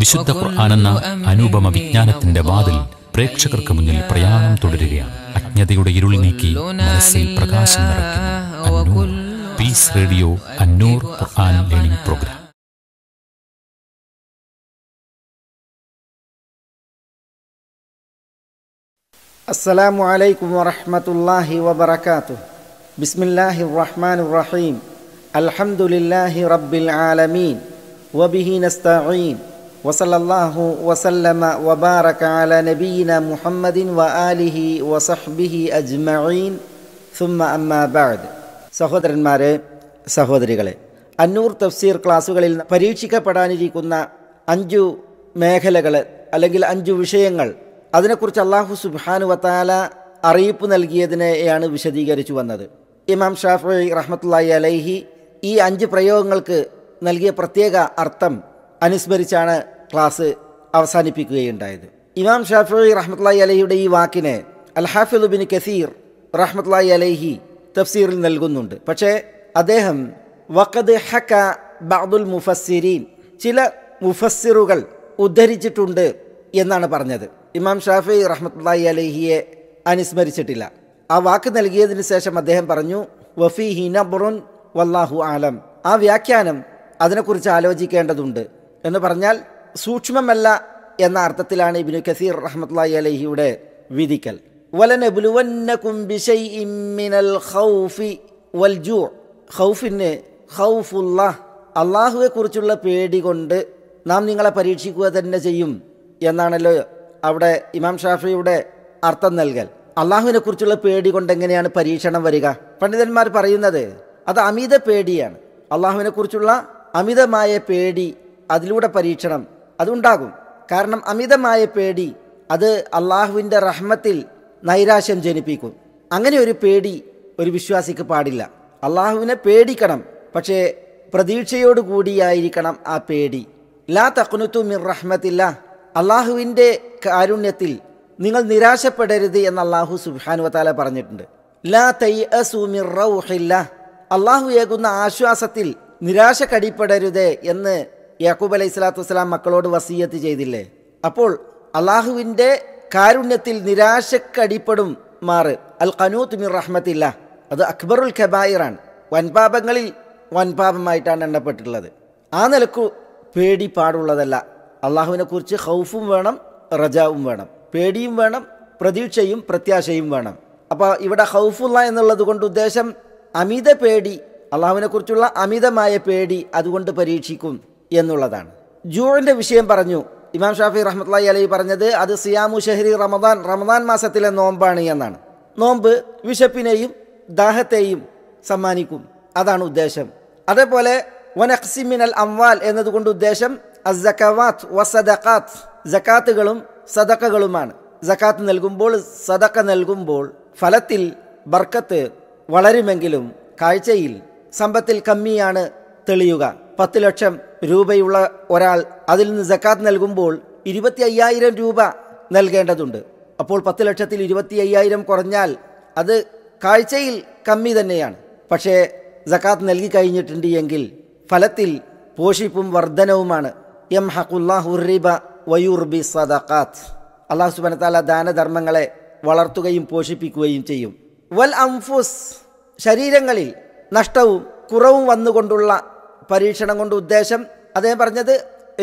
വിശുദ്ധ ഖുർആാനെന്ന അനുപമ വിജ്ഞാനത്തിന്റെ വാതിൽ പ്രേക്ഷകർക്ക് മുന്നിൽ പ്രയാണം തുടരുകയാണ് അജ്ഞതയുടെ ഇരുൾ നീക്കി മനസ്സിൽ പ്രകാശം നിറയ്ക്കുന്നു പീസ് റേഡിയോ അന്നൂർ ഖുർആൻ ലേണിംഗ് പ്രോഗ്രാം അസ്സലാമു അലൈക്കും വറഹ്മത്തുള്ളാഹി വബറകാതുഹു ബിസ്മില്ലാഹിർ റഹ്മാനിർ റഹീം അൽഹംദുലില്ലാഹി റബ്ബിൽ ആലമീൻ വബിഹി നസ്തഈൻ وصلى വസല്ലമ وسلم وبارك على نبينا محمد وآله وصحبه أجمعين ثم أما സഹോദരന്മാരെ സഹോദരികളെ അന്നൂർ തഫ്സീർ ക്ലാസ്സുകളിൽ പരീക്ഷിക്കപ്പെടാനിരിക്കുന്ന അഞ്ചു മേഖലകൾ അല്ലെങ്കിൽ അഞ്ചു വിഷയങ്ങൾ അതിനെക്കുറിച്ച് അള്ളാഹു സുബാനു വത്താല അറിയിപ്പ് നൽകിയതിനെയാണ് വിശദീകരിച്ചു വന്നത് ഇമാം ഷാഫി റഹ്മത്തുല്ലായി അലൈഹി ഈ അഞ്ച് പ്രയോഗങ്ങൾക്ക് നൽകിയ പ്രത്യേക അർത്ഥം അനുസ്മരിച്ചാണ് ക്ലാസ് അവസാനിപ്പിക്കുകയുണ്ടായത് ഇമാം ഷാഫി റഹ്മത്ലായി അലഹിയുടെ ഈ വാക്കിനെ അൽഹാഫിദുബിൻ കസീർ റഹ്മത്ലായി അലഹി തഫ്സീറിൽ നൽകുന്നുണ്ട് പക്ഷേ അദ്ദേഹം വഖദ് ഹക്ക ബഅദുൽ മുഫസ്സിരീൻ ചില മുഫസ്സിറുകൾ ഉദ്ധരിച്ചിട്ടുണ്ട് എന്നാണ് പറഞ്ഞത് ഇമാം ഷാഫി റഹ്മത്ലായി അലഹിയെ അനുസ്മരിച്ചിട്ടില്ല ആ വാക്ക് നൽകിയതിന് ശേഷം അദ്ദേഹം പറഞ്ഞു വഫി ഹിനബുറുൻ വല്ലാഹു ആലം ആ വ്യാഖ്യാനം അതിനെക്കുറിച്ച് ആലോചിക്കേണ്ടതുണ്ട് എന്ന് പറഞ്ഞാൽ സൂക്ഷ്മമല്ല എന്ന അർത്ഥത്തിലാണ് ഇബിനു കസീർ റഹ്മത്ലായി അലഹിയുടെ വിധിക്കൽ ഖൗഫിന് അള്ളാഹുവെ കുറിച്ചുള്ള പേടി കൊണ്ട് നാം നിങ്ങളെ പരീക്ഷിക്കുക തന്നെ ചെയ്യും എന്നാണല്ലോ അവിടെ ഇമാം ഷാഫിയുടെ അർത്ഥം നൽകൽ അള്ളാഹുവിനെ കുറിച്ചുള്ള പേടി കൊണ്ട് എങ്ങനെയാണ് പരീക്ഷണം വരിക പണ്ഡിതന്മാർ പറയുന്നത് അത് അമിത പേടിയാണ് അള്ളാഹുവിനെ കുറിച്ചുള്ള അമിതമായ പേടി അതിലൂടെ പരീക്ഷണം അതുണ്ടാകും കാരണം അമിതമായ പേടി അത് അള്ളാഹുവിൻ്റെ റഹ്മത്തിൽ നൈരാശ്യം ജനിപ്പിക്കും അങ്ങനെ ഒരു പേടി ഒരു വിശ്വാസിക്ക് പാടില്ല അള്ളാഹുവിനെ പേടിക്കണം പക്ഷേ പ്രതീക്ഷയോടുകൂടിയായിരിക്കണം ആ പേടി ലാ തക്കുനുത്തു മിർ റഹ്മത്തില്ല അള്ളാഹുവിൻ്റെ കാരുണ്യത്തിൽ നിങ്ങൾ നിരാശപ്പെടരുത് എന്ന് അള്ളാഹു സുബാനു വത്താല പറഞ്ഞിട്ടുണ്ട് ലാ തൈ മിർ റൗഹില്ല അള്ളാഹു ഏകുന്ന ആശ്വാസത്തിൽ നിരാശ കടിപ്പെടരുത് എന്ന് യാക്കൂബ് അലൈഹി സ്വലാത്തു വസ്സലാം മക്കളോട് വസീയത്ത് ചെയ്തില്ലേ അപ്പോൾ അള്ളാഹുവിൻ്റെ കാരുണ്യത്തിൽ നിരാശക്കടിപ്പെടും മാറ് അൽ കനൂത്ത് മിർ റഹ്മത്തില്ല അത് അക്ബറുൽ ഖബായിറാണ് വൻപാപങ്ങളിൽ വൻപാപമായിട്ടാണ് എണ്ണപ്പെട്ടിട്ടുള്ളത് ആ നിലക്കു പേടി പാടുള്ളതല്ല അള്ളാഹുവിനെക്കുറിച്ച് ഹൗഫും വേണം റജാവും വേണം പേടിയും വേണം പ്രതീക്ഷയും പ്രത്യാശയും വേണം അപ്പോൾ ഇവിടെ ഹൗഫുള്ള എന്നുള്ളത് കൊണ്ട് ഉദ്ദേശം അമിത പേടി അള്ളാഹുവിനെക്കുറിച്ചുള്ള അമിതമായ പേടി അതുകൊണ്ട് പരീക്ഷിക്കും എന്നുള്ളതാണ് ജൂറിൻ്റെ വിഷയം പറഞ്ഞു ഇമാം ഷാഫി റഹ്മത്ലായി അലൈ പറഞ്ഞത് അത് സിയാമു ഷെഹരി റമദാൻ റമദാൻ മാസത്തിലെ നോമ്പാണ് എന്നാണ് നോമ്പ് വിശപ്പിനെയും ദാഹത്തെയും സമ്മാനിക്കും അതാണ് ഉദ്ദേശം അതേപോലെ വനക്സിമിനൽ അംവാൽ എന്നതുകൊണ്ട് ഉദ്ദേശം അസക്കവാത്ത് വസദക്കാത്ത് ജക്കാത്തുകളും സദക്കകളുമാണ് ജക്കാത്ത് നൽകുമ്പോൾ സദക്ക നൽകുമ്പോൾ ഫലത്തിൽ ബർക്കത്ത് വളരുമെങ്കിലും കാഴ്ചയിൽ സമ്പത്തിൽ കമ്മിയാണ് തെളിയുക പത്ത് ലക്ഷം രൂപയുള്ള ഒരാൾ അതിൽ നിന്ന് ജക്കാത്ത് നൽകുമ്പോൾ ഇരുപത്തി അയ്യായിരം രൂപ നൽകേണ്ടതുണ്ട് അപ്പോൾ പത്ത് ലക്ഷത്തിൽ ഇരുപത്തി അയ്യായിരം കുറഞ്ഞാൽ അത് കാഴ്ചയിൽ കമ്മി തന്നെയാണ് പക്ഷേ ജക്കാത്ത് നൽകി കഴിഞ്ഞിട്ടുണ്ട് എങ്കിൽ ഫലത്തിൽ പോഷിപ്പും വർധനവുമാണ് എം ഹക്കുല്ലാഹുറിബ വയൂർബി സദഖാത്ത് അള്ളാഹു സുബനത്താല ദാനധർമ്മങ്ങളെ വളർത്തുകയും പോഷിപ്പിക്കുകയും ചെയ്യും വൽ അംഫുസ് ശരീരങ്ങളിൽ നഷ്ടവും കുറവും വന്നുകൊണ്ടുള്ള പരീക്ഷണം കൊണ്ട് ഉദ്ദേശം അദ്ദേഹം പറഞ്ഞത്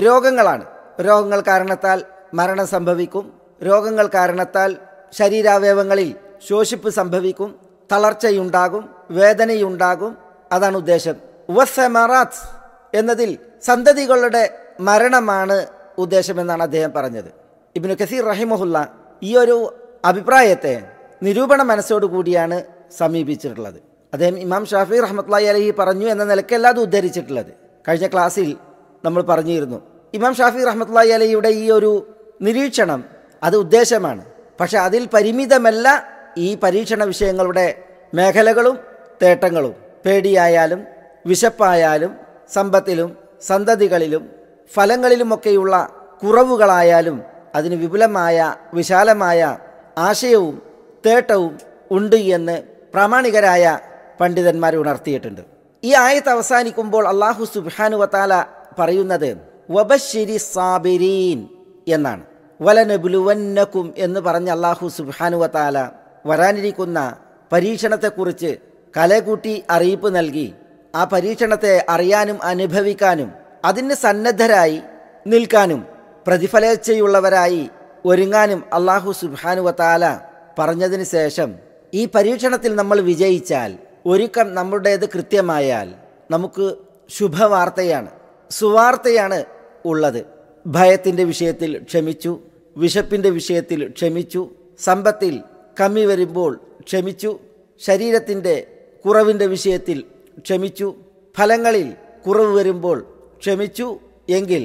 രോഗങ്ങളാണ് രോഗങ്ങൾ കാരണത്താൽ മരണം സംഭവിക്കും രോഗങ്ങൾ കാരണത്താൽ ശരീരാവയവങ്ങളിൽ ശോഷിപ്പ് സംഭവിക്കും തളർച്ചയുണ്ടാകും വേദനയുണ്ടാകും അതാണ് ഉദ്ദേശം വസമറാത്ത് എന്നതിൽ സന്തതികളുടെ മരണമാണ് ഉദ്ദേശമെന്നാണ് അദ്ദേഹം പറഞ്ഞത് ഇബിനു കസീർ റഹിമഹുല്ല ഈ ഒരു അഭിപ്രായത്തെ നിരൂപണ മനസ്സോടു കൂടിയാണ് സമീപിച്ചിട്ടുള്ളത് അദ്ദേഹം ഇമാം ഷാഫി റഹ്മത്ലായി അലഹി പറഞ്ഞു എന്ന നിലക്കല്ല അത് ഉദ്ധരിച്ചിട്ടുള്ളത് കഴിഞ്ഞ ക്ലാസ്സിൽ നമ്മൾ പറഞ്ഞിരുന്നു ഇമാം ഷാഫി റഹ്മത്ലായി അലഹിയുടെ ഈ ഒരു നിരീക്ഷണം അത് ഉദ്ദേശമാണ് പക്ഷെ അതിൽ പരിമിതമല്ല ഈ പരീക്ഷണ വിഷയങ്ങളുടെ മേഖലകളും തേട്ടങ്ങളും പേടിയായാലും വിശപ്പായാലും സമ്പത്തിലും സന്തതികളിലും ഫലങ്ങളിലുമൊക്കെയുള്ള കുറവുകളായാലും അതിന് വിപുലമായ വിശാലമായ ആശയവും തേട്ടവും ഉണ്ട് എന്ന് പ്രാമാണികരായ പണ്ഡിതന്മാർ ഉണർത്തിയിട്ടുണ്ട് ഈ ആയത്ത് അവസാനിക്കുമ്പോൾ അള്ളാഹു സുബാനു വത്താല പറയുന്നത് വബശിരി സാബിരീൻ എന്നാണ് വലനബുലുവന്നക്കും എന്ന് പറഞ്ഞ അള്ളാഹു സുബാനു വത്താല വരാനിരിക്കുന്ന പരീക്ഷണത്തെക്കുറിച്ച് കലകൂട്ടി അറിയിപ്പ് നൽകി ആ പരീക്ഷണത്തെ അറിയാനും അനുഭവിക്കാനും അതിന് സന്നദ്ധരായി നിൽക്കാനും പ്രതിഫലേച്ഛയുള്ളവരായി ഒരുങ്ങാനും അള്ളാഹു സുബാനു വത്താല പറഞ്ഞതിന് ശേഷം ഈ പരീക്ഷണത്തിൽ നമ്മൾ വിജയിച്ചാൽ ഒരുക്കം നമ്മുടേത് കൃത്യമായാൽ നമുക്ക് ശുഭവാർത്തയാണ് സുവാർത്തയാണ് ഉള്ളത് ഭയത്തിൻ്റെ വിഷയത്തിൽ ക്ഷമിച്ചു വിശപ്പിൻ്റെ വിഷയത്തിൽ ക്ഷമിച്ചു സമ്പത്തിൽ കമ്മി വരുമ്പോൾ ക്ഷമിച്ചു ശരീരത്തിൻ്റെ കുറവിൻ്റെ വിഷയത്തിൽ ക്ഷമിച്ചു ഫലങ്ങളിൽ കുറവ് വരുമ്പോൾ ക്ഷമിച്ചു എങ്കിൽ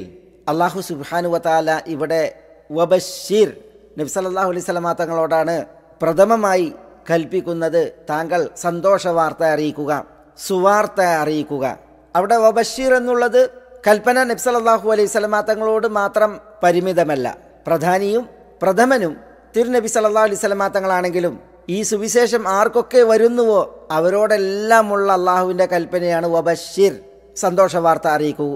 അള്ളാഹു സുബാനുവതാല ഇവിടെ വബഷീർ നബ്സലാഹു അലൈസ് തങ്ങളോടാണ് പ്രഥമമായി കൽപ്പിക്കുന്നത് താങ്കൾ സന്തോഷവാർത്ത അറിയിക്കുക സുവാർത്ത അറിയിക്കുക അവിടെ വബഷീർ എന്നുള്ളത് കൽപ്പന നബ്സലല്ലാഹു അലൈഹി സ്വലമ തങ്ങളോട് മാത്രം പരിമിതമല്ല പ്രധാനിയും പ്രഥമനും തിരുനബി സല്ലാ അലൈഹി സ്വലമ തങ്ങളാണെങ്കിലും ഈ സുവിശേഷം ആർക്കൊക്കെ വരുന്നുവോ അവരോടെല്ലാമുള്ള അള്ളാഹുവിൻ്റെ കൽപ്പനയാണ് വബഷീർ സന്തോഷവാർത്ത അറിയിക്കൂ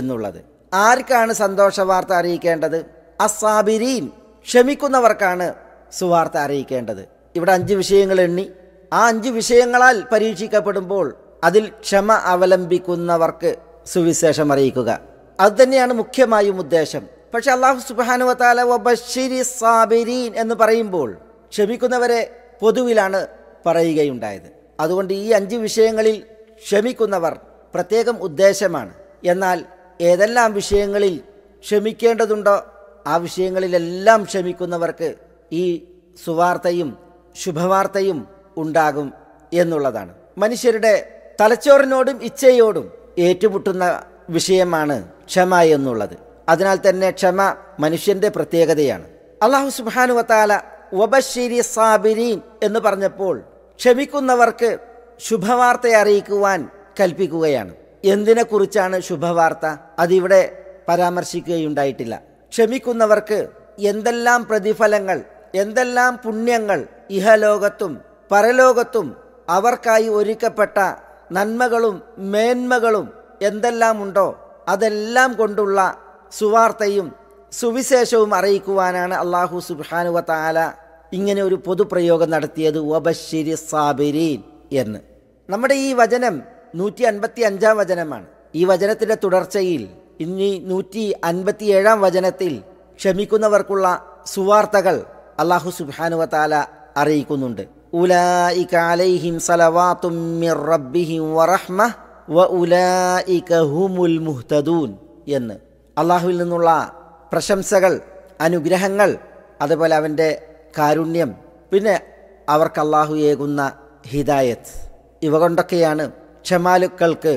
എന്നുള്ളത് ആർക്കാണ് സന്തോഷവാർത്ത അറിയിക്കേണ്ടത് അസാബിരീൻ ക്ഷമിക്കുന്നവർക്കാണ് സുവാർത്ത അറിയിക്കേണ്ടത് ഇവിടെ അഞ്ച് വിഷയങ്ങൾ എണ്ണി ആ അഞ്ച് വിഷയങ്ങളാൽ പരീക്ഷിക്കപ്പെടുമ്പോൾ അതിൽ ക്ഷമ അവലംബിക്കുന്നവർക്ക് സുവിശേഷം അറിയിക്കുക തന്നെയാണ് മുഖ്യമായും ഉദ്ദേശം പക്ഷെ അള്ളാഹു സുബാനു വബഷിരി സാബിരീൻ എന്ന് പറയുമ്പോൾ ക്ഷമിക്കുന്നവരെ പൊതുവിലാണ് പറയുകയുണ്ടായത് അതുകൊണ്ട് ഈ അഞ്ച് വിഷയങ്ങളിൽ ക്ഷമിക്കുന്നവർ പ്രത്യേകം ഉദ്ദേശമാണ് എന്നാൽ ഏതെല്ലാം വിഷയങ്ങളിൽ ക്ഷമിക്കേണ്ടതുണ്ടോ ആ വിഷയങ്ങളിലെല്ലാം ക്ഷമിക്കുന്നവർക്ക് ഈ സുവാർത്തയും ശുഭവാർത്തയും ഉണ്ടാകും എന്നുള്ളതാണ് മനുഷ്യരുടെ തലച്ചോറിനോടും ഇച്ഛയോടും ഏറ്റുമുട്ടുന്ന വിഷയമാണ് ക്ഷമ എന്നുള്ളത് അതിനാൽ തന്നെ ക്ഷമ മനുഷ്യന്റെ പ്രത്യേകതയാണ് അള്ളാഹു സുബാനു വത്താല വബശിരി സാബിരീൻ എന്ന് പറഞ്ഞപ്പോൾ ക്ഷമിക്കുന്നവർക്ക് ശുഭവാർത്ത അറിയിക്കുവാൻ കൽപ്പിക്കുകയാണ് എന്തിനെക്കുറിച്ചാണ് ശുഭവാർത്ത അതിവിടെ പരാമർശിക്കുകയുണ്ടായിട്ടില്ല ക്ഷമിക്കുന്നവർക്ക് എന്തെല്ലാം പ്രതിഫലങ്ങൾ എന്തെല്ലാം പുണ്യങ്ങൾ ഇഹലോകത്തും പരലോകത്തും അവർക്കായി ഒരുക്കപ്പെട്ട നന്മകളും മേന്മകളും എന്തെല്ലാം ഉണ്ടോ അതെല്ലാം കൊണ്ടുള്ള സുവാർത്തയും സുവിശേഷവും അറിയിക്കുവാനാണ് അള്ളാഹു സുബാനുവ താല ഇങ്ങനെ ഒരു പൊതുപ്രയോഗം നടത്തിയത് ഒബശിരി സാബിരീൻ എന്ന് നമ്മുടെ ഈ വചനം നൂറ്റി അൻപത്തി അഞ്ചാം വചനമാണ് ഈ വചനത്തിൻ്റെ തുടർച്ചയിൽ ഇനി നൂറ്റി അൻപത്തി ഏഴാം വചനത്തിൽ ക്ഷമിക്കുന്നവർക്കുള്ള സുവാർത്തകൾ അള്ളാഹു സുബാനു വാല അറിയിക്കുന്നുണ്ട് അലൈഹിം വറഹ്മ മുഹ്തദൂൻ എന്ന് അള്ളാഹുവിൽ നിന്നുള്ള പ്രശംസകൾ അനുഗ്രഹങ്ങൾ അതുപോലെ അവൻ്റെ കാരുണ്യം പിന്നെ അവർക്ക് അള്ളാഹു ഏകുന്ന ഹിദായത്ത് ഇവ കൊണ്ടൊക്കെയാണ് ക്ഷമാലുക്കൾക്ക്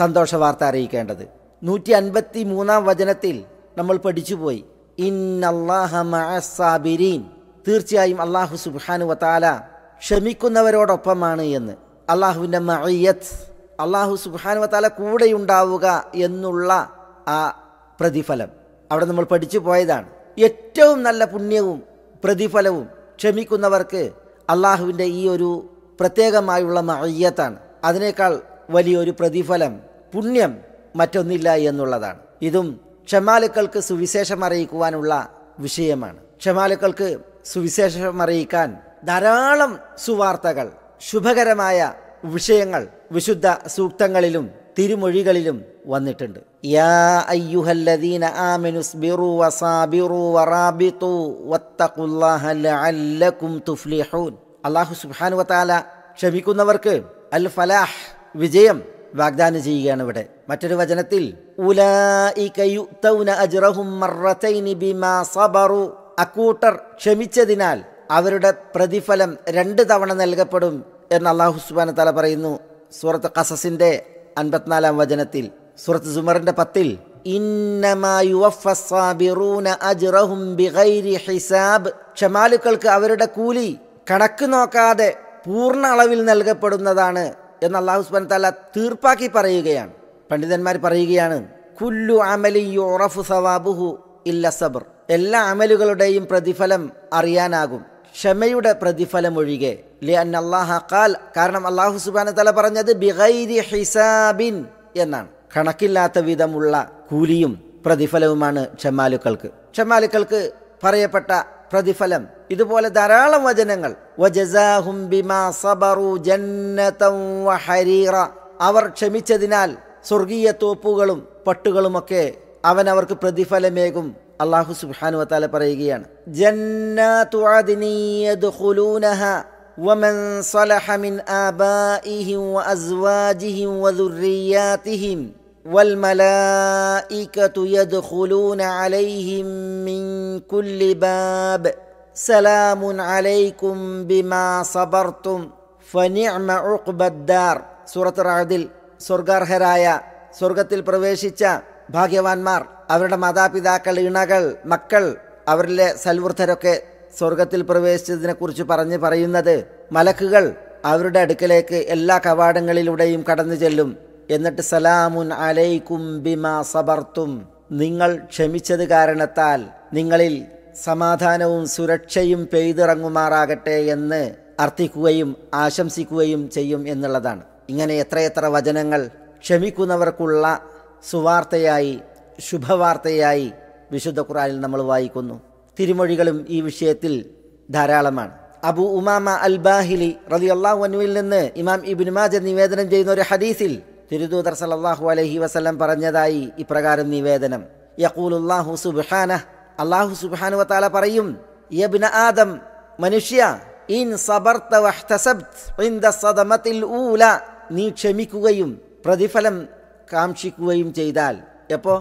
സന്തോഷ വാർത്ത അറിയിക്കേണ്ടത് നൂറ്റി അൻപത്തി മൂന്നാം വചനത്തിൽ നമ്മൾ പഠിച്ചുപോയി ഇന്നല്ലാഹ മഅസാബിരീൻ തീർച്ചയായും അള്ളാഹു സുബാനു വത്താല ക്ഷമിക്കുന്നവരോടൊപ്പമാണ് എന്ന് അള്ളാഹുവിൻ്റെ മയ്യത്ത് അള്ളാഹു സുബാനു വത്താല കൂടെയുണ്ടാവുക എന്നുള്ള ആ പ്രതിഫലം അവിടെ നമ്മൾ പഠിച്ചു പോയതാണ് ഏറ്റവും നല്ല പുണ്യവും പ്രതിഫലവും ക്ഷമിക്കുന്നവർക്ക് അള്ളാഹുവിൻ്റെ ഈ ഒരു പ്രത്യേകമായുള്ള മയ്യത്താണ് അതിനേക്കാൾ വലിയൊരു പ്രതിഫലം പുണ്യം മറ്റൊന്നില്ല എന്നുള്ളതാണ് ഇതും ക്ഷമാലുക്കൾക്ക് സുവിശേഷം അറിയിക്കുവാനുള്ള വിഷയമാണ് ക്ഷമാലുക്കൾക്ക് സുവിശേഷം അറിയിക്കാൻ ധാരാളം സുവാർത്തകൾ ശുഭകരമായ വിഷയങ്ങൾ വിശുദ്ധ സൂക്തങ്ങളിലും തിരുമൊഴികളിലും വന്നിട്ടുണ്ട് യാ അയ്യുഹല്ലദീന ആമിനുസ് ബിറു വസാബിറു വറാബിതു ലഅല്ലകും അല്ലാഹു സുബ്ഹാനഹു വതആല ക്ഷമിക്കുന്നവർക്ക് അൽ ഫലാഹ് വിജയം വാഗ്ദാനം ചെയ്യുകയാണ് ഇവിടെ മറ്റൊരു വചനത്തിൽ യുതൗന അജ്റഹും മർറതൈനി ബിമാ സബറു അക്കൂട്ടർ ക്ഷമിച്ചതിനാൽ അവരുടെ പ്രതിഫലം രണ്ട് തവണ നൽകപ്പെടും എന്ന് അള്ളാഹു സുബാന തല പറയുന്നു സൂറത്ത് കസസിൻ്റെ അൻപത്തിനാലാം വചനത്തിൽ സൂറത്ത് സുമറിൻ്റെ പത്തിൽ ക്ഷമാലുക്കൾക്ക് അവരുടെ കൂലി കണക്ക് നോക്കാതെ പൂർണ്ണ അളവിൽ നൽകപ്പെടുന്നതാണ് എന്ന് അള്ളാഹു സുബാൻ തല തീർപ്പാക്കി പറയുകയാണ് പണ്ഡിതന്മാർ പറയുകയാണ് കുല്ലു അമലി സവാബുഹു ഇല്ല സബർ എല്ലാ അമലുകളുടെയും പ്രതിഫലം അറിയാനാകും ക്ഷമയുടെ പ്രതിഫലം ഒഴികെ കാരണം അള്ളാഹു സുബാന തല പറഞ്ഞത് ബിഗൈരി ഹിസാബിൻ എന്നാണ് കണക്കില്ലാത്ത വിധമുള്ള കൂലിയും പ്രതിഫലവുമാണ് ക്ഷമാലുക്കൾക്ക് ക്ഷമാലുക്കൾക്ക് പറയപ്പെട്ട പ്രതിഫലം ഇതുപോലെ ധാരാളം വചനങ്ങൾ അവർ ക്ഷമിച്ചതിനാൽ സ്വർഗീയ തോപ്പുകളും പട്ടുകളുമൊക്കെ അവൻ അവർക്ക് പ്രതിഫലമേകും അള്ളാഹു സുബാനു വത്താല പറയുകയാണ് ജന്നാത്തു ومن صلح من آبائهم وأزواجهم وذرياتهم والملائكة يدخلون عليهم من كل باب سلام عليكم بما صبرتم فنعم عقب الدار سورة العدل سورة هرايا سورة البرويشيتشا ഭാഗ്യവാന്മാർ അവരുടെ മാതാപിതാക്കൾ ഇണകൾ മക്കൾ അവരിലെ സൽവൃദ്ധരൊക്കെ സ്വർഗത്തിൽ പ്രവേശിച്ചതിനെക്കുറിച്ച് പറഞ്ഞ് പറയുന്നത് മലക്കുകൾ അവരുടെ അടുക്കലേക്ക് എല്ലാ കവാടങ്ങളിലൂടെയും കടന്നു ചെല്ലും എന്നിട്ട് സലാമുൻ അലൈക്കും ബിമാ സബർത്തും നിങ്ങൾ ക്ഷമിച്ചത് കാരണത്താൽ നിങ്ങളിൽ സമാധാനവും സുരക്ഷയും പെയ്തിറങ്ങുമാറാകട്ടെ എന്ന് അർത്ഥിക്കുകയും ആശംസിക്കുകയും ചെയ്യും എന്നുള്ളതാണ് ഇങ്ങനെ എത്രയെത്ര വചനങ്ങൾ ക്ഷമിക്കുന്നവർക്കുള്ള സുവാർത്തയായി ശുഭവാർത്തയായി വിശുദ്ധ ഖുറാനിൽ നമ്മൾ വായിക്കുന്നു തിരുമൊഴികളും ഈ വിഷയത്തിൽ ധാരാളമാണ് അബു ഉമാമ അൽ ബാഹിലി റലി അള്ളാഹു അനുവിൽ നിന്ന് ഇമാം ഇബിൻ മാജ നിവേദനം ചെയ്യുന്ന ഒരു ഹദീസിൽ തിരുദൂതർ സലല്ലാഹു അലഹി വസ്ലം പറഞ്ഞതായി ഇപ്രകാരം നിവേദനം യക്കൂലുല്ലാഹു സുബാന അള്ളാഹു സുബാനു വാല പറയും യബ്ന ആദം മനുഷ്യ ഇൻ സബർത്ത നീ ക്ഷമിക്കുകയും പ്രതിഫലം കാക്ഷിക്കുകയും ചെയ്താൽ എപ്പോ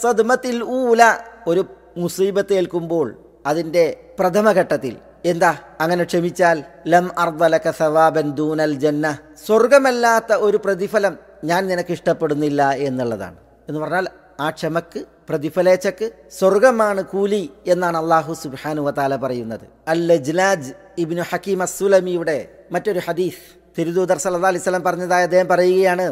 സദ്മത്തിൽ ഊല ഒരു മുസീബത്ത് ഏൽക്കുമ്പോൾ അതിന്റെ പ്രഥമഘട്ടത്തിൽ എന്താ അങ്ങനെ ക്ഷമിച്ചാൽ ലം അർദലക സവാബൻ ദൂനൽ ജന്ന സ്വർഗമല്ലാത്ത ഒരു പ്രതിഫലം ഞാൻ നിനക്ക് ഇഷ്ടപ്പെടുന്നില്ല എന്നുള്ളതാണ് എന്ന് പറഞ്ഞാൽ ആ ക്ഷമക്ക് പ്രതിഫലേച്ചക്ക് സ്വർഗമാണ് കൂലി എന്നാണ് അള്ളാഹു വാല പറയുന്നത് അൽ ലജ്ലാജ് ഇബിനു ഹക്കീം അസുലമിയുടെ മറ്റൊരു ഹദീസ് തിരുദൂതർ സല്ലാ അലിസ്ലാം പറഞ്ഞതായ അദ്ദേഹം പറയുകയാണ്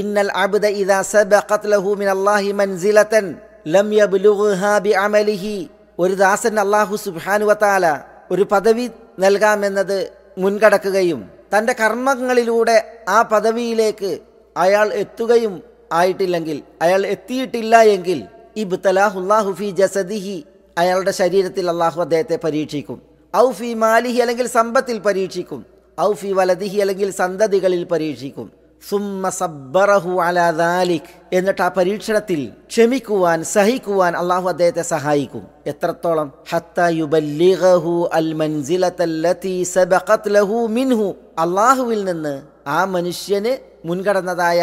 ഇന്നൽ അബ്ദ ഇദാ സബഖത് ലഹു മിൻ അല്ലാഹി മൻസിലതൻ ലം യബ്ലുഗ്ഹാ ബിഅമലിഹി ഒരു ദാസൻ അള്ളാഹു സുബ്ഹാനുവത്താല ഒരു പദവി നൽകാമെന്നത് മുൻകടക്കുകയും തൻ്റെ കർമ്മങ്ങളിലൂടെ ആ പദവിയിലേക്ക് അയാൾ എത്തുകയും ആയിട്ടില്ലെങ്കിൽ അയാൾ എത്തിയിട്ടില്ല എങ്കിൽ ഇബ്തലാഹുല്ലാഹു ഫി ജസദിഹി അയാളുടെ ശരീരത്തിൽ അള്ളാഹു അദ്ദേഹത്തെ പരീക്ഷിക്കും ഔ ഫി മാലിഹി അല്ലെങ്കിൽ സമ്പത്തിൽ പരീക്ഷിക്കും ഔ ഫി വലദിഹി അല്ലെങ്കിൽ സന്തതികളിൽ പരീക്ഷിക്കും എന്നിട്ട് ആ പരീക്ഷണത്തിൽ ക്ഷമിക്കുവാൻ സഹിക്കുവാൻ അള്ളാഹു അദ്ദേഹത്തെ സഹായിക്കും എത്രത്തോളം അള്ളാഹുവിൽ നിന്ന് ആ മനുഷ്യന് മുൻകടന്നതായ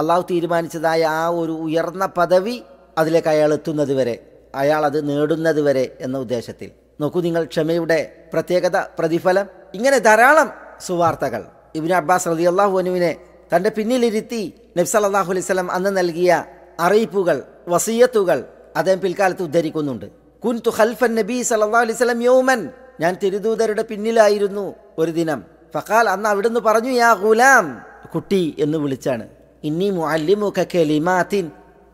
അള്ളാഹു തീരുമാനിച്ചതായ ആ ഒരു ഉയർന്ന പദവി അതിലേക്ക് അയാൾ എത്തുന്നത് വരെ അയാൾ അത് നേടുന്നത് വരെ എന്ന ഉദ്ദേശത്തിൽ നോക്കൂ നിങ്ങൾ ക്ഷമയുടെ പ്രത്യേകത പ്രതിഫലം ഇങ്ങനെ ധാരാളം സുവാർത്തകൾ ഇബിന് അബ്ബാസ് റതി അള്ളാഹു അനുവിനെ തൻ്റെ പിന്നിലിരുത്തി നബ്സലാഹു അലൈവലം അന്ന് നൽകിയ അറിയിപ്പുകൾ വസീയത്തുകൾ അദ്ദേഹം പിൽക്കാലത്ത് ഉദ്ധരിക്കുന്നുണ്ട് കുൻ തു ഖൽഫൻ നബി സല്ലാ അലൈവലം യോമൻ ഞാൻ തിരുദൂതരുടെ പിന്നിലായിരുന്നു ഒരു ദിനം ഫക്കാൽ അന്ന് അവിടുന്ന് പറഞ്ഞു യാ ഗുലാം കുട്ടി എന്ന് വിളിച്ചാണ് ഇന്നി മുഅല്ലിമുക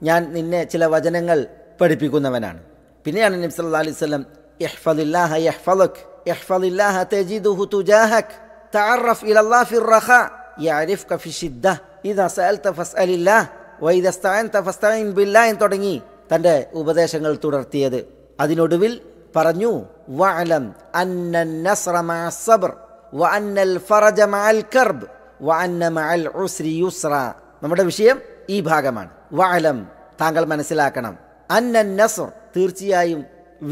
ഞാൻ നിന്നെ ചില വചനങ്ങൾ പഠിപ്പിക്കുന്നവനാണ് പിന്നെയാണ് നബി സല്ലാ അലൈഹി സ്വലം യഹ്ഫദില്ലാഹ യഹ്ഫലക് യഹ്ഫദില്ലാഹ തജിദുഹു യരിഫ് കഫിഷിദ്ദ ഇദ സഅൽത ഫസ്അലില്ലാ വൈദ സ്ഥാൻ ഫസ്തഈൻ ബില്ലാ എന്ന് തുടങ്ങി തൻ്റെ ഉപദേശങ്ങൾ തുടർത്തിയത് അതിനൊടുവിൽ പറഞ്ഞു വഅലം അന്ന നസ്റ മഅ സബ്ർ വഅന്ന അൽ ഫറജ മഅ അൽ കർബ് വഅന്ന മഅ അൽ ഉസ്രി യുസ്റ നമ്മുടെ വിഷയം ഈ ഭാഗമാണ് വഅലം താങ്കൾ മനസ്സിലാക്കണം അന്ന നസ്ർ തീർച്ചയായും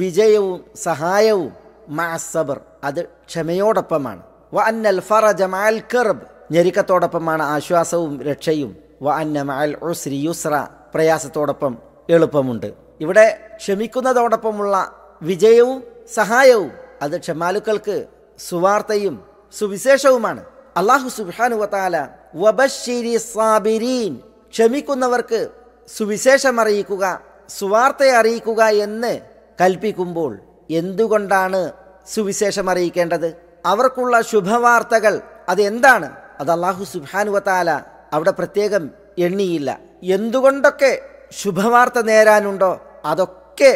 വിജയവും സഹായവും മഅ സബ്ർ അത് ക്ഷമയോടൊപ്പമാണ് വഅന്ന അൽ ഫറജ മഅ അൽ കർബ് ഞെരുക്കത്തോടൊപ്പമാണ് ആശ്വാസവും രക്ഷയും വ അന്നമ അൽ ഉസ്രി യുസ്ര പ്രയാസത്തോടൊപ്പം എളുപ്പമുണ്ട് ഇവിടെ ക്ഷമിക്കുന്നതോടൊപ്പമുള്ള വിജയവും സഹായവും അത് ക്ഷമാലുക്കൾക്ക് സുവാർത്തയും സുവിശേഷവുമാണ് അള്ളാഹു സുബാനുവത്താല വബശ്ശേരി സാബിരീൻ ക്ഷമിക്കുന്നവർക്ക് സുവിശേഷം അറിയിക്കുക സുവാർത്തയെ അറിയിക്കുക എന്ന് കൽപ്പിക്കുമ്പോൾ എന്തുകൊണ്ടാണ് സുവിശേഷം അറിയിക്കേണ്ടത് അവർക്കുള്ള ശുഭവാർത്തകൾ അതെന്താണ് അത് അള്ളാഹു സുബാനുവത്താല അവിടെ പ്രത്യേകം എണ്ണിയില്ല എന്തുകൊണ്ടൊക്കെ ശുഭവാർത്ത നേരാനുണ്ടോ അതൊക്കെ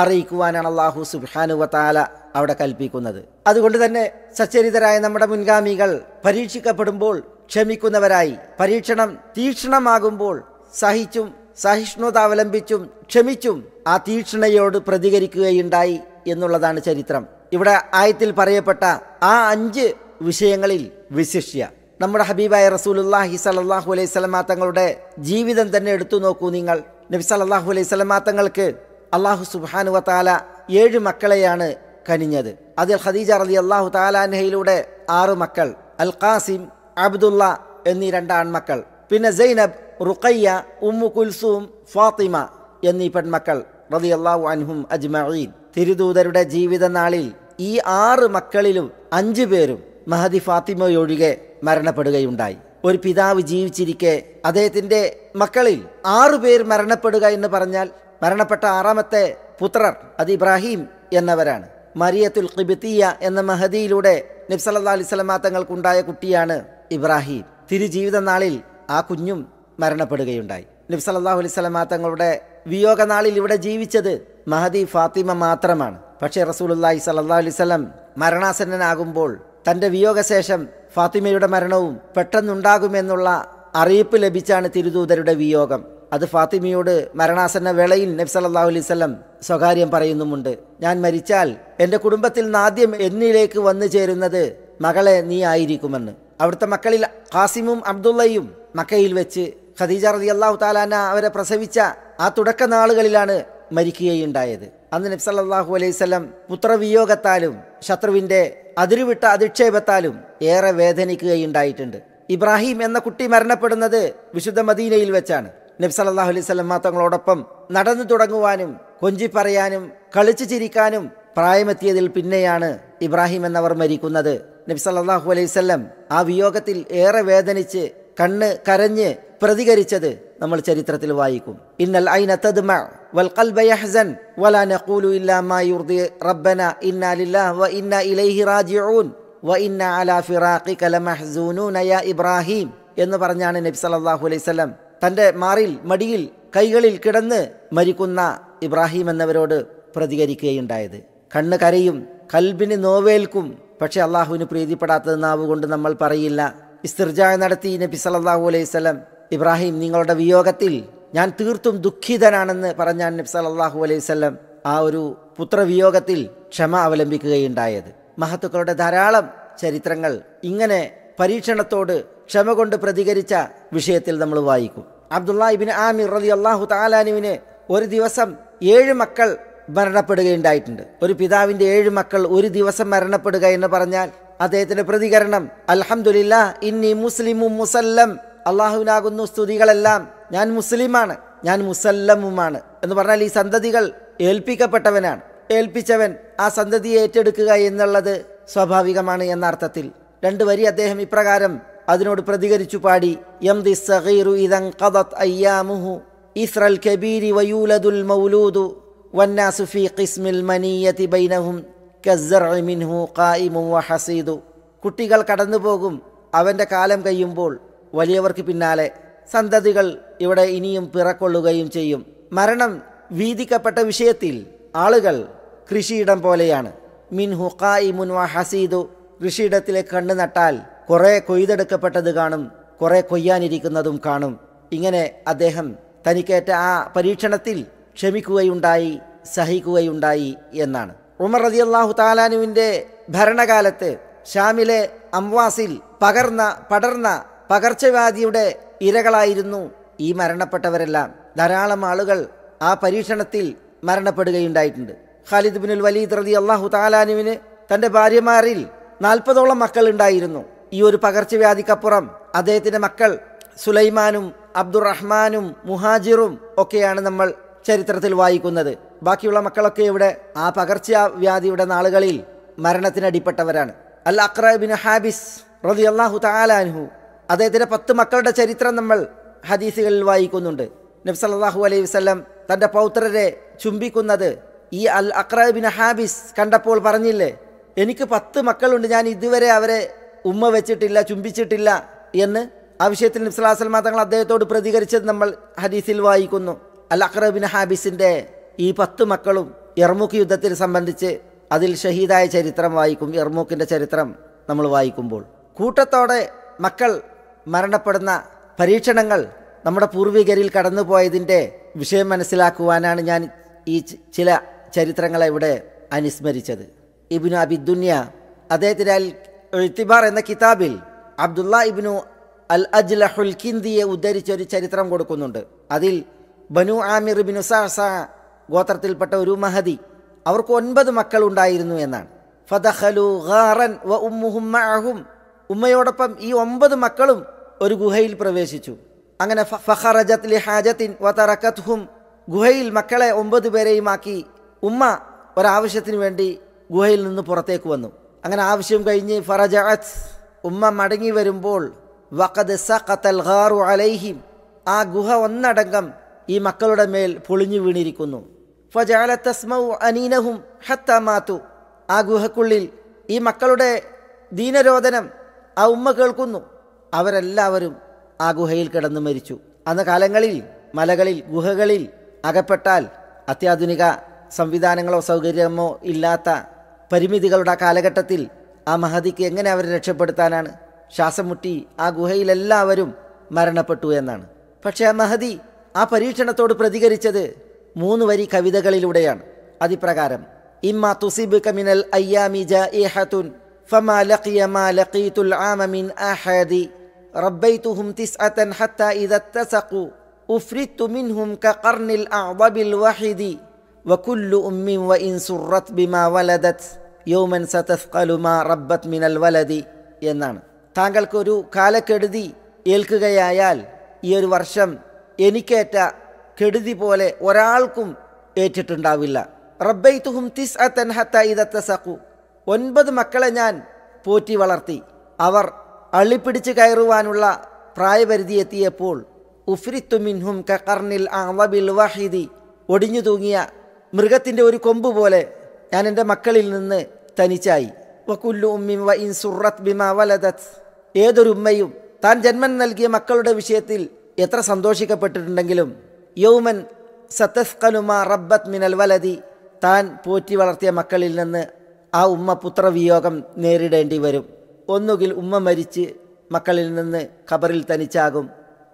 അറിയിക്കുവാനാണ് അള്ളാഹു സുബാനുവത്താല അവിടെ കൽപ്പിക്കുന്നത് അതുകൊണ്ട് തന്നെ സച്ചരിതരായ നമ്മുടെ മുൻഗാമികൾ പരീക്ഷിക്കപ്പെടുമ്പോൾ ക്ഷമിക്കുന്നവരായി പരീക്ഷണം തീക്ഷണമാകുമ്പോൾ സഹിച്ചും സഹിഷ്ണുത അവലംബിച്ചും ക്ഷമിച്ചും ആ തീക്ഷണയോട് പ്രതികരിക്കുകയുണ്ടായി എന്നുള്ളതാണ് ചരിത്രം ഇവിടെ ആയത്തിൽ പറയപ്പെട്ട ആ അഞ്ച് വിഷയങ്ങളിൽ വിശിഷ്യ നമ്മുടെ ഹബീബായ റസൂലുല്ലാഹി സലല്ലാഹു അലൈഹി സ്വലമാ തങ്ങളുടെ ജീവിതം തന്നെ എടുത്തു നോക്കൂ നിങ്ങൾ നബി സലല്ലാഹു അലൈഹി സ്വലമാ തങ്ങൾക്ക് അള്ളാഹു സുബാനു വാല ഏഴ് മക്കളെയാണ് കനിഞ്ഞത് അതിൽ ഖദീജ റലി അള്ളാഹു താലാൻഹയിലൂടെ ആറ് മക്കൾ അൽ ഖാസിം അബ്ദുള്ള എന്നീ രണ്ട് ആൺമക്കൾ പിന്നെ സൈനബ് റുഖയ്യ ഉമ്മു കുൽസൂം ഫാത്തിമ എന്നീ പെൺമക്കൾ റതി അള്ളാഹു അൻഹും അജ്മീൻ തിരുദൂതരുടെ ജീവിത നാളിൽ ഈ ആറ് മക്കളിലും അഞ്ചു പേരും മഹദി ഫാത്തിമയൊഴികെ മരണപ്പെടുകയുണ്ടായി ഒരു പിതാവ് ജീവിച്ചിരിക്കെ അദ്ദേഹത്തിൻ്റെ മക്കളിൽ ആറുപേർ മരണപ്പെടുക എന്ന് പറഞ്ഞാൽ മരണപ്പെട്ട ആറാമത്തെ പുത്രർ അത് ഇബ്രാഹിം എന്നവരാണ് മരിയത്തുൽ ഖിബിത്തിയ എന്ന മഹദിയിലൂടെ നബ്സല്ലാ അലിസ്ലമാ തങ്ങൾക്കുണ്ടായ കുട്ടിയാണ് ഇബ്രാഹിം തിരുജീവിത നാളിൽ ആ കുഞ്ഞും മരണപ്പെടുകയുണ്ടായി നബ്സല്ലാഹു അലിസ്ലമാ തങ്ങളുടെ വിയോഗനാളിൽ ഇവിടെ ജീവിച്ചത് മഹദി ഫാത്തിമ മാത്രമാണ് പക്ഷേ റസൂലുല്ലാഹി സല്ലാ അലിസ്ലം മരണാസന്നനാകുമ്പോൾ തൻ്റെ വിയോഗശേഷം ഫാത്തിമയുടെ മരണവും പെട്ടെന്നുണ്ടാകുമെന്നുള്ള അറിയിപ്പ് ലഭിച്ചാണ് തിരുദൂതരുടെ വിയോഗം അത് ഫാത്തിമയോട് മരണാസന്ന വേളയിൽ നബ്സല്ലാഹു അലൈവല്ലം സ്വകാര്യം പറയുന്നുമുണ്ട് ഞാൻ മരിച്ചാൽ എൻ്റെ കുടുംബത്തിൽ നിന്ന് ആദ്യം എന്നിലേക്ക് വന്നു ചേരുന്നത് മകളെ നീ ആയിരിക്കുമെന്ന് അവിടുത്തെ മക്കളിൽ ഖാസിമും അബ്ദുള്ളയും മക്കയിൽ വെച്ച് ഖദീജ റതി അള്ളാഹു താലാന അവരെ പ്രസവിച്ച ആ തുടക്ക നാളുകളിലാണ് മരിക്കുകയുണ്ടായത് അന്ന് നബ്സല്ലാഹു അലൈവല്ലം പുത്രവിയോഗത്താലും ശത്രുവിൻ്റെ അതിരുവിട്ട അധിക്ഷേപത്താലും ഏറെ വേദനിക്കുകയുണ്ടായിട്ടുണ്ട് ഇബ്രാഹിം എന്ന കുട്ടി മരണപ്പെടുന്നത് വിശുദ്ധ മദീനയിൽ വെച്ചാണ് നബ്സല്ലാഹു അലൈഹി സ്വലം നടന്നു തുടങ്ങുവാനും കൊഞ്ചി പറയാനും കളിച്ചു ചിരിക്കാനും പ്രായമെത്തിയതിൽ പിന്നെയാണ് ഇബ്രാഹിം എന്നവർ മരിക്കുന്നത് നബ്സല്ലാഹു അലൈവല്ലം ആ വിയോഗത്തിൽ ഏറെ വേദനിച്ച് കണ്ണ് കരഞ്ഞ് പ്രതികരിച്ചത് നമ്മൾ ചരിത്രത്തിൽ വായിക്കും ഇന്നൽ ഐന തദ്മ വൽ ഖൽബ യഹ്സൻ വലാ നഖൂലു ഇല്ലാ മാ യുർദി റബ്ബന ഇന്നാ ലില്ലാഹി വ ഇന്നാ ഇലൈഹി റാജിഊൻ വ ഇന്ന അലാ ഫിറാഖിക ലമഹ്സൂനൂന യാ ഇബ്രാഹിം എന്ന് പറഞ്ഞാണ് നബി സല്ലല്ലാഹു അലൈഹി വസല്ലം തന്റെ മാറിൽ മടിയിൽ കൈകളിൽ കിടന്ന് മരിക്കുന്ന ഇബ്രാഹിം എന്നവരോട് പ്രതികരിക്കുകയുണ്ടായത് കണ്ണ് കരയും കൽബിന് നോവേൽക്കും പക്ഷെ അള്ളാഹുവിന് പ്രീതിപ്പെടാത്തത് നാവുകൊണ്ട് നമ്മൾ പറയില്ല ഇസ്തിർജായ നടത്തി നബി സല്ലല്ലാഹു അലൈഹി വസല്ലം ഇബ്രാഹിം നിങ്ങളുടെ വിയോഗത്തിൽ ഞാൻ തീർത്തും ദുഃഖിതനാണെന്ന് പറഞ്ഞാൻ നബ്സ് അള്ളാഹു അലൈഹി സ്വല്ലം ആ ഒരു പുത്രവിയോഗത്തിൽ ക്ഷമ അവലംബിക്കുകയുണ്ടായത് മഹത്തുക്കളുടെ ധാരാളം ചരിത്രങ്ങൾ ഇങ്ങനെ പരീക്ഷണത്തോട് ക്ഷമ കൊണ്ട് പ്രതികരിച്ച വിഷയത്തിൽ നമ്മൾ വായിക്കും അബ്ദുല്ലാഹിബിൻ ആമിർ റലി അള്ളാഹു താലാനുവിന് ഒരു ദിവസം ഏഴ് മക്കൾ മരണപ്പെടുകയുണ്ടായിട്ടുണ്ട് ഒരു പിതാവിന്റെ ഏഴ് മക്കൾ ഒരു ദിവസം മരണപ്പെടുക എന്ന് പറഞ്ഞാൽ അദ്ദേഹത്തിന്റെ പ്രതികരണം അലഹമുല്ല ഇന്നി മുസ്ലിമും മുസല്ലം അള്ളാഹുവിനാകുന്നു സ്തുതികളെല്ലാം ഞാൻ മുസ്ലിമാണ് ഞാൻ മുസല്ലമുമാണ് എന്ന് പറഞ്ഞാൽ ഈ സന്തതികൾ ഏൽപ്പിക്കപ്പെട്ടവനാണ് ഏൽപ്പിച്ചവൻ ആ സന്തതി ഏറ്റെടുക്കുക എന്നുള്ളത് സ്വാഭാവികമാണ് എന്ന അർത്ഥത്തിൽ രണ്ട് വരി അദ്ദേഹം ഇപ്രകാരം അതിനോട് പ്രതികരിച്ചു പാടി എം ദി സഹീറു അയ്യാമുഹു ഇസ്രൽ കബീരി വയൂലദുൽ മൗലൂദു വന്നാസുഫി ഖിസ്മിൽ മനിയതി ബൈനഹും കസ്സർമിൻഹു കായിമും വഹസീദു കുട്ടികൾ കടന്നുപോകും അവൻ്റെ കാലം കഴിയുമ്പോൾ വലിയവർക്ക് പിന്നാലെ സന്തതികൾ ഇവിടെ ഇനിയും പിറക്കൊള്ളുകയും ചെയ്യും മരണം വീതിക്കപ്പെട്ട വിഷയത്തിൽ ആളുകൾ കൃഷിയിടം പോലെയാണ് മിൻഹു കായിമുൻ വ ഹസീദു കൃഷിയിടത്തിലെ കണ്ണ് നട്ടാൽ കുറേ കൊയ്തെടുക്കപ്പെട്ടത് കാണും കുറേ കൊയ്യാനിരിക്കുന്നതും കാണും ഇങ്ങനെ അദ്ദേഹം തനിക്കേറ്റ ആ പരീക്ഷണത്തിൽ ക്ഷമിക്കുകയുണ്ടായി സഹിക്കുകയുണ്ടായി എന്നാണ് ഉമർ റതി അള്ളാഹു താലാനുവിൻ്റെ ഭരണകാലത്ത് ഷാമിലെ അംവാസിൽ പകർന്ന പടർന്ന പകർച്ചവ്യാധിയുടെ ഇരകളായിരുന്നു ഈ മരണപ്പെട്ടവരെല്ലാം ധാരാളം ആളുകൾ ആ പരീക്ഷണത്തിൽ മരണപ്പെടുകയുണ്ടായിട്ടുണ്ട് ഖാലിദ് ബിനുൽ വലീദ് റതി അള്ളാഹു താലാനുവിന് തന്റെ ഭാര്യമാരിൽ നാൽപ്പതോളം മക്കൾ ഉണ്ടായിരുന്നു ഈ ഒരു പകർച്ചവ്യാധിക്കപ്പുറം അദ്ദേഹത്തിന്റെ മക്കൾ സുലൈമാനും അബ്ദുറഹ്മാനും മുഹാജിറും ഒക്കെയാണ് നമ്മൾ ചരിത്രത്തിൽ വായിക്കുന്നത് ബാക്കിയുള്ള മക്കളൊക്കെ ഇവിടെ ആ പകർച്ചവ്യാധിയുടെ നാളുകളിൽ മരണത്തിനടിപ്പെട്ടവരാണ് അൽ അക്രബിൻ ഹാബിസ് റതി അള്ളാഹു താലാനുഹു അദ്ദേഹത്തിൻ്റെ പത്ത് മക്കളുടെ ചരിത്രം നമ്മൾ ഹദീസുകളിൽ വായിക്കുന്നുണ്ട് നബ്സല്ലാഹു അലൈഹി വസ്ലം തൻ്റെ പൗത്രരെ ചുംബിക്കുന്നത് ഈ അൽ അക്രബിൻ ഹാബിസ് കണ്ടപ്പോൾ പറഞ്ഞില്ലേ എനിക്ക് പത്ത് മക്കളുണ്ട് ഞാൻ ഇതുവരെ അവരെ ഉമ്മ വെച്ചിട്ടില്ല ചുംബിച്ചിട്ടില്ല എന്ന് ആ വിഷയത്തിൽ നബ്സലാസ്ലമ തങ്ങൾ അദ്ദേഹത്തോട് പ്രതികരിച്ചത് നമ്മൾ ഹദീസിൽ വായിക്കുന്നു അൽ അക്രബിൻ ഹാബിസിൻ്റെ ഈ പത്ത് മക്കളും എർമുഖ് യുദ്ധത്തിൽ സംബന്ധിച്ച് അതിൽ ഷഹീദായ ചരിത്രം വായിക്കും എർമുഖിൻ്റെ ചരിത്രം നമ്മൾ വായിക്കുമ്പോൾ കൂട്ടത്തോടെ മക്കൾ മരണപ്പെടുന്ന പരീക്ഷണങ്ങൾ നമ്മുടെ പൂർവികരിൽ കടന്നുപോയതിൻ്റെ വിഷയം മനസ്സിലാക്കുവാനാണ് ഞാൻ ഈ ചില ചരിത്രങ്ങളെ ഇവിടെ അനുസ്മരിച്ചത് ഇബിനു അബിദുന്യ അദ്ദേഹത്തിൻ്റെ അൽ എഴുത്തിബാർ എന്ന കിതാബിൽ അബ്ദുള്ള ഇബിനു അൽ അജ്ലഹുൽ കിന്ദിയെ ഉദ്ധരിച്ച ഒരു ചരിത്രം കൊടുക്കുന്നുണ്ട് അതിൽ ബനു ആമിർ ബിനു സാസ ഗോത്രത്തിൽപ്പെട്ട ഒരു മഹദി അവർക്ക് ഒൻപത് മക്കൾ ഉണ്ടായിരുന്നു എന്നാണ് ഫതഹലു ഖാറൻ വ ഉമ്മുഹും ഉമ്മയോടൊപ്പം ഈ ഒമ്പത് മക്കളും ഒരു ഗുഹയിൽ പ്രവേശിച്ചു അങ്ങനെ ഫഹറജത് ഹാജത്തിൻ ഗുഹയിൽ മക്കളെ ഒമ്പത് പേരെയും ആക്കി ഉമ്മ ഒരാവശ്യത്തിന് വേണ്ടി ഗുഹയിൽ നിന്ന് പുറത്തേക്ക് വന്നു അങ്ങനെ ആവശ്യം കഴിഞ്ഞ് ഫറജഅത്ത് ഉമ്മ മടങ്ങി വരുമ്പോൾ വഖദ് അലൈഹിം ആ ഗുഹ ഒന്നടങ്കം ഈ മക്കളുടെ മേൽ പൊളിഞ്ഞു വീണിരിക്കുന്നു ഫജാല അനീനഹും ഹത്ത ആ ഗുഹക്കുള്ളിൽ ഈ മക്കളുടെ ദീനരോധനം ആ ഉമ്മ കേൾക്കുന്നു അവരെല്ലാവരും ആ ഗുഹയിൽ കിടന്നു മരിച്ചു അന്ന് കാലങ്ങളിൽ മലകളിൽ ഗുഹകളിൽ അകപ്പെട്ടാൽ അത്യാധുനിക സംവിധാനങ്ങളോ സൗകര്യമോ ഇല്ലാത്ത പരിമിതികളുടെ ആ കാലഘട്ടത്തിൽ ആ മഹതിക്ക് എങ്ങനെ അവരെ രക്ഷപ്പെടുത്താനാണ് ശ്വാസം മുട്ടി ആ ഗുഹയിലെല്ലാവരും മരണപ്പെട്ടു എന്നാണ് പക്ഷേ ആ മഹതി ആ പരീക്ഷണത്തോട് പ്രതികരിച്ചത് മൂന്ന് വരി കവിതകളിലൂടെയാണ് അതിപ്രകാരം ഇമ്മ തുസിബ് കമിനൽ അയ്യാമി ജ ഫമാ ലഖിയ മാ ലഖീതുൽ ആമ മിൻ അഹദി ربيتهم تسعة حتى إذا اتسقوا أفردت منهم كقرن الأعضب الواحد وكل أم وإن سرت بما ولدت യൗമൻ സതസ്കലുമാ റബ്ബത് മിനൽ വലതി എന്നാണ് താങ്കൾക്കൊരു കാലക്കെടുതി ഏൽക്കുകയായാൽ ഈ ഒരു വർഷം എനിക്കേറ്റ കെടുതി പോലെ ഒരാൾക്കും ഏറ്റിട്ടുണ്ടാവില്ല റബ്ബൈത്തുഹും തിസ് അത്തൻഹത്ത ഇതത്തസഖു ഒൻപത് മക്കളെ ഞാൻ പോറ്റി വളർത്തി അവർ അള്ളിപ്പിടിച്ച് കയറുവാനുള്ള പ്രായപരിധി എത്തിയപ്പോൾ ഉഫ്രിത്തു മിൻഹും കർണിൽ അവബിൽ വഹിദി ഒടിഞ്ഞു തൂങ്ങിയ മൃഗത്തിൻ്റെ ഒരു കൊമ്പ് പോലെ ഞാൻ എൻ്റെ മക്കളിൽ നിന്ന് തനിച്ചായി വക്കുല്ലു ഉമ്മിം വ ഇൻ സുറത്ത് ബിമ വലദത്ത് ഉമ്മയും താൻ ജന്മൻ നൽകിയ മക്കളുടെ വിഷയത്തിൽ എത്ര സന്തോഷിക്കപ്പെട്ടിട്ടുണ്ടെങ്കിലും യൗമൻ സത്തസ്കനുമ റബ്ബത് മിനൽ വലതി താൻ പോറ്റി വളർത്തിയ മക്കളിൽ നിന്ന് ആ ഉമ്മ പുത്രവിയോഗം നേരിടേണ്ടി വരും ഒന്നുകിൽ ഉമ്മ മരിച്ച് മക്കളിൽ നിന്ന് ഖബറിൽ തനിച്ചാകും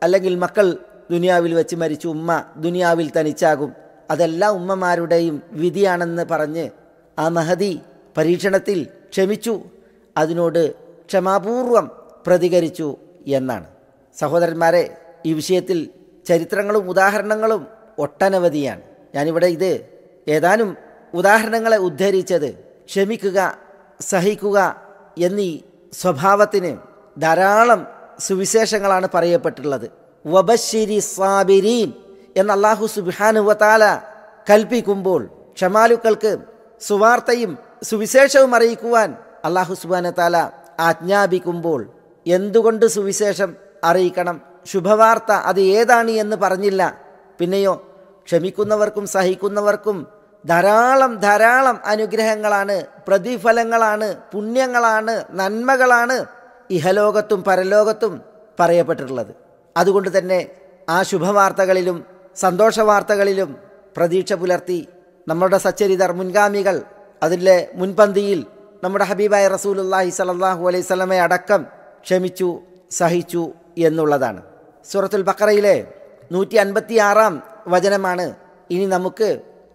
അല്ലെങ്കിൽ മക്കൾ ദുനിയാവിൽ വെച്ച് മരിച്ചു ഉമ്മ ദുനിയാവിൽ തനിച്ചാകും അതെല്ലാം ഉമ്മമാരുടെയും വിധിയാണെന്ന് പറഞ്ഞ് ആ മഹതി പരീക്ഷണത്തിൽ ക്ഷമിച്ചു അതിനോട് ക്ഷമാപൂർവം പ്രതികരിച്ചു എന്നാണ് സഹോദരന്മാരെ ഈ വിഷയത്തിൽ ചരിത്രങ്ങളും ഉദാഹരണങ്ങളും ഒട്ടനവധിയാണ് ഞാനിവിടെ ഇത് ഏതാനും ഉദാഹരണങ്ങളെ ഉദ്ധരിച്ചത് ക്ഷമിക്കുക സഹിക്കുക എന്നീ സ്വഭാവത്തിന് ധാരാളം സുവിശേഷങ്ങളാണ് പറയപ്പെട്ടിട്ടുള്ളത് വബശ്ശിരി സാബിരീൻ എന്ന് അള്ളാഹു സുബാനുവത്താല കൽപ്പിക്കുമ്പോൾ ക്ഷമാലുക്കൾക്ക് സുവാർത്തയും സുവിശേഷവും അറിയിക്കുവാൻ അള്ളാഹു സുബാനത്താല ആജ്ഞാപിക്കുമ്പോൾ എന്തുകൊണ്ട് സുവിശേഷം അറിയിക്കണം ശുഭവാർത്ത അത് ഏതാണ് എന്ന് പറഞ്ഞില്ല പിന്നെയോ ക്ഷമിക്കുന്നവർക്കും സഹിക്കുന്നവർക്കും ധാരാളം ധാരാളം അനുഗ്രഹങ്ങളാണ് പ്രതിഫലങ്ങളാണ് പുണ്യങ്ങളാണ് നന്മകളാണ് ഇഹലോകത്തും പരലോകത്തും പറയപ്പെട്ടിട്ടുള്ളത് അതുകൊണ്ട് തന്നെ ആ ശുഭവാർത്തകളിലും സന്തോഷ വാർത്തകളിലും പ്രതീക്ഷ പുലർത്തി നമ്മുടെ സച്ചരിതർ മുൻഗാമികൾ അതിൻ്റെ മുൻപന്തിയിൽ നമ്മുടെ ഹബീബായ റസൂലുല്ലാഹി സലല്ലാഹു അലൈഹി സ്വലമെ അടക്കം ക്ഷമിച്ചു സഹിച്ചു എന്നുള്ളതാണ് സൂറത്തുൽ ബക്കറയിലെ നൂറ്റി അൻപത്തി ആറാം വചനമാണ് ഇനി നമുക്ക്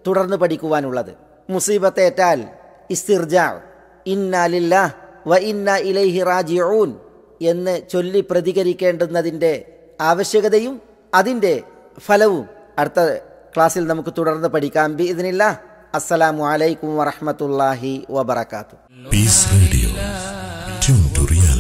തുടർന്ന് പഠിക്കുവാനുള്ളത് മുസീബത്തേറ്റാൽ ഇസ്തിർജ ഇന്നാലില്ല വ ഇന്ന ഇലൈഹി റാജിഊൻ എന്ന് ചൊല്ലി പ്രതികരിക്കേണ്ടുന്നതിൻ്റെ ആവശ്യകതയും അതിൻ്റെ ഫലവും അടുത്ത ക്ലാസ്സിൽ നമുക്ക് തുടർന്ന് പഠിക്കാം ബി ഇതിനില്ല അസ്സലാമു അലൈക്കും വറഹമത്തല്ലാഹി വബർക്കാത്തു റേഡിയോ